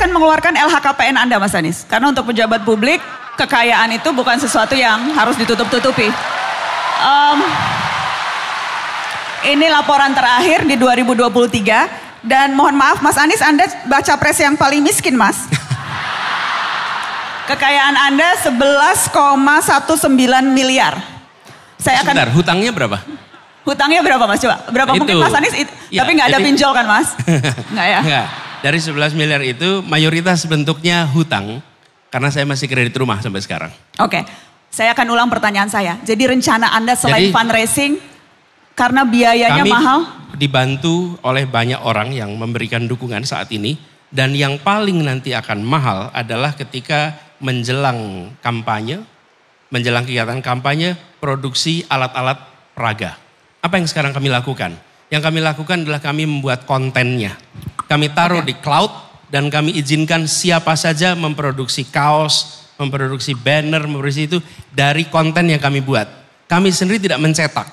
akan mengeluarkan LHKPN Anda Mas Anies. Karena untuk pejabat publik, kekayaan itu bukan sesuatu yang harus ditutup-tutupi. Um, ini laporan terakhir di 2023 dan mohon maaf Mas Anies Anda baca pres yang paling miskin Mas. Kekayaan Anda 11,19 miliar. Saya akan Sebentar, hutangnya berapa? Hutangnya berapa Mas coba? Berapa itu. mungkin Mas Anies? Ya, tapi nggak ada jadi... pinjol kan Mas? Nggak ya? Enggak. Dari 11 miliar itu mayoritas bentuknya hutang karena saya masih kredit rumah sampai sekarang. Oke. Okay. Saya akan ulang pertanyaan saya. Jadi rencana Anda selain Jadi, fundraising karena biayanya kami mahal? dibantu oleh banyak orang yang memberikan dukungan saat ini dan yang paling nanti akan mahal adalah ketika menjelang kampanye, menjelang kegiatan kampanye, produksi alat-alat peraga. Apa yang sekarang kami lakukan? Yang kami lakukan adalah kami membuat kontennya kami taruh okay. di cloud dan kami izinkan siapa saja memproduksi kaos, memproduksi banner, memproduksi itu dari konten yang kami buat. Kami sendiri tidak mencetak,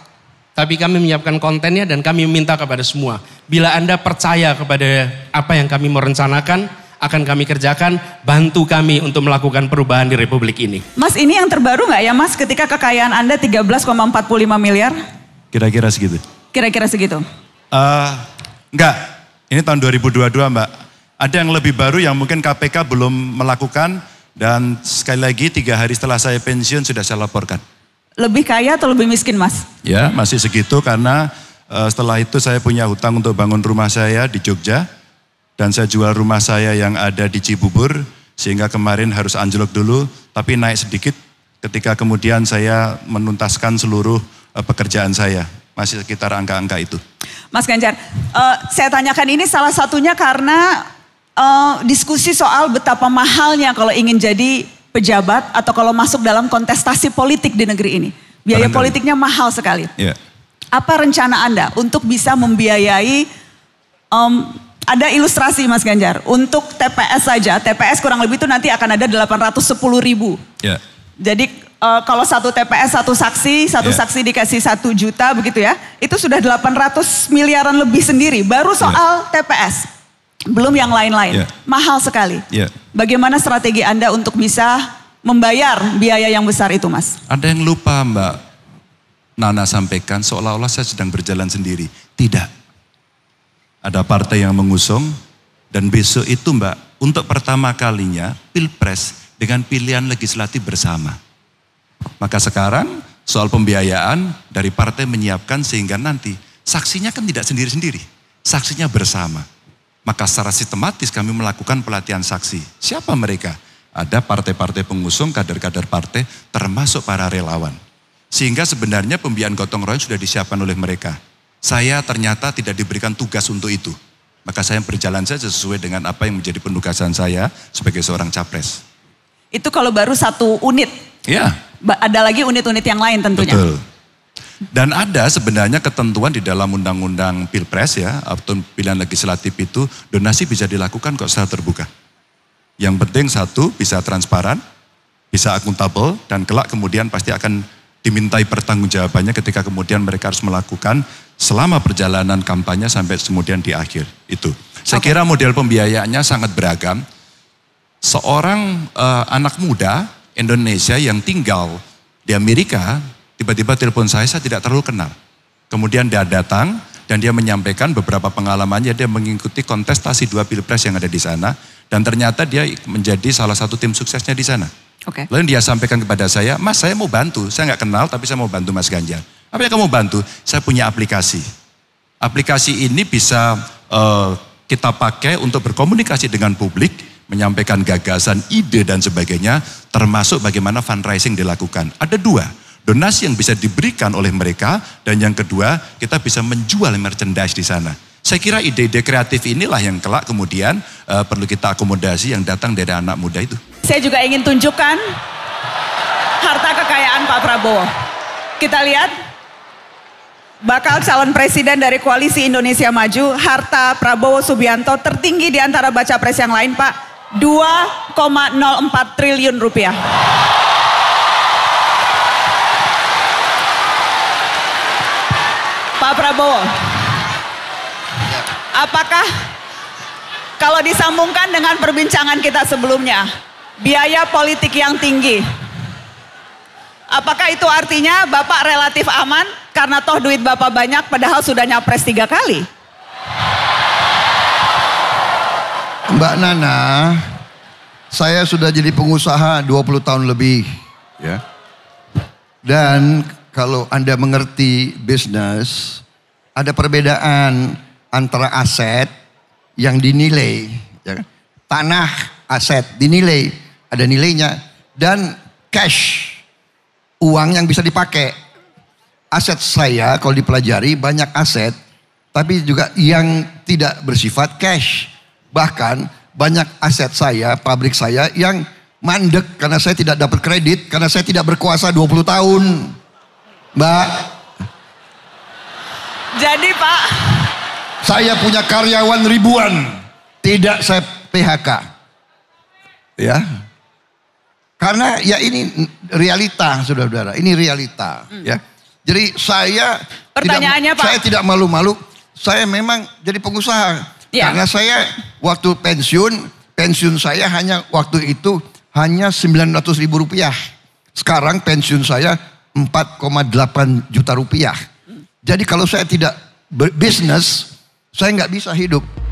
tapi kami menyiapkan kontennya dan kami meminta kepada semua. Bila Anda percaya kepada apa yang kami merencanakan, akan kami kerjakan, bantu kami untuk melakukan perubahan di Republik ini. Mas, ini yang terbaru nggak ya Mas ketika kekayaan Anda 13,45 miliar? Kira-kira segitu. Kira-kira segitu? Uh, eh, enggak, ini tahun 2022 Mbak. Ada yang lebih baru yang mungkin KPK belum melakukan dan sekali lagi tiga hari setelah saya pensiun sudah saya laporkan. Lebih kaya atau lebih miskin Mas? Ya masih segitu karena uh, setelah itu saya punya hutang untuk bangun rumah saya di Jogja. Dan saya jual rumah saya yang ada di Cibubur sehingga kemarin harus anjlok dulu tapi naik sedikit ketika kemudian saya menuntaskan seluruh eh, pekerjaan saya. Masih sekitar angka-angka itu. Mas Ganjar, uh, saya tanyakan ini salah satunya karena uh, diskusi soal betapa mahalnya kalau ingin jadi pejabat atau kalau masuk dalam kontestasi politik di negeri ini. Biaya Barangkali. politiknya mahal sekali. Ya. Apa rencana Anda untuk bisa membiayai, um, ada ilustrasi Mas Ganjar, untuk TPS saja, TPS kurang lebih itu nanti akan ada 810 ribu. Ya. Jadi uh, kalau satu TPS satu saksi, satu yeah. saksi dikasih satu juta begitu ya. Itu sudah 800 miliaran lebih sendiri. Baru iya. soal yeah. TPS, belum yang lain-lain. Yeah. Mahal sekali. Yeah. Bagaimana strategi Anda untuk bisa membayar biaya yang besar itu mas? Ada yang lupa mbak Nana sampaikan seolah-olah saya sedang berjalan sendiri. Tidak. Ada partai yang mengusung dan besok itu mbak untuk pertama kalinya pilpres dengan pilihan legislatif bersama. Maka sekarang soal pembiayaan dari partai menyiapkan sehingga nanti saksinya kan tidak sendiri-sendiri. Saksinya bersama. Maka secara sistematis kami melakukan pelatihan saksi. Siapa mereka? Ada partai-partai pengusung, kader-kader partai, termasuk para relawan. Sehingga sebenarnya pembiayaan gotong royong sudah disiapkan oleh mereka. Saya ternyata tidak diberikan tugas untuk itu. Maka saya berjalan saja sesuai dengan apa yang menjadi penugasan saya sebagai seorang capres. Itu kalau baru satu unit? Ya ada lagi unit-unit yang lain tentunya. Betul. Dan ada sebenarnya ketentuan di dalam undang-undang pilpres ya, atau pilihan legislatif itu donasi bisa dilakukan kok secara terbuka. Yang penting satu bisa transparan, bisa akuntabel dan kelak kemudian pasti akan dimintai pertanggungjawabannya ketika kemudian mereka harus melakukan selama perjalanan kampanye sampai kemudian di akhir itu. Saya kira model pembiayaannya sangat beragam. Seorang uh, anak muda Indonesia yang tinggal di Amerika, tiba-tiba telepon saya, saya tidak terlalu kenal. Kemudian dia datang dan dia menyampaikan beberapa pengalamannya, dia mengikuti kontestasi dua pilpres yang ada di sana. Dan ternyata dia menjadi salah satu tim suksesnya di sana. Okay. Lalu dia sampaikan kepada saya, mas saya mau bantu, saya nggak kenal tapi saya mau bantu mas Ganjar. Apa yang kamu bantu? Saya punya aplikasi. Aplikasi ini bisa uh, kita pakai untuk berkomunikasi dengan publik, menyampaikan gagasan, ide dan sebagainya termasuk bagaimana fundraising dilakukan. Ada dua, donasi yang bisa diberikan oleh mereka, dan yang kedua kita bisa menjual merchandise di sana. Saya kira ide-ide kreatif inilah yang kelak kemudian uh, perlu kita akomodasi yang datang dari anak muda itu. Saya juga ingin tunjukkan harta kekayaan Pak Prabowo. Kita lihat bakal calon presiden dari koalisi Indonesia Maju, harta Prabowo Subianto tertinggi di antara baca pres yang lain, Pak. 2,04 triliun rupiah. Pak Prabowo, apakah kalau disambungkan dengan perbincangan kita sebelumnya, biaya politik yang tinggi, apakah itu artinya Bapak relatif aman karena toh duit Bapak banyak padahal sudah nyapres tiga kali? Mbak Nana, saya sudah jadi pengusaha 20 tahun lebih. Ya. Dan kalau Anda mengerti bisnis, ada perbedaan antara aset yang dinilai. Ya kan? Tanah aset dinilai, ada nilainya. Dan cash, uang yang bisa dipakai. Aset saya kalau dipelajari banyak aset, tapi juga yang tidak bersifat cash Bahkan banyak aset saya, pabrik saya yang mandek karena saya tidak dapat kredit, karena saya tidak berkuasa 20 tahun. Mbak. Jadi Pak. Saya punya karyawan ribuan. Tidak saya PHK. Ya. Karena ya ini realita saudara-saudara. Ini realita. Hmm. Ya. Jadi saya. Pertanyaannya tidak, Pak. Saya tidak malu-malu. Saya memang jadi pengusaha Ya. Karena saya waktu pensiun, pensiun saya hanya waktu itu hanya 900 ribu rupiah. Sekarang pensiun saya 4,8 juta rupiah. Jadi kalau saya tidak berbisnis, saya nggak bisa hidup.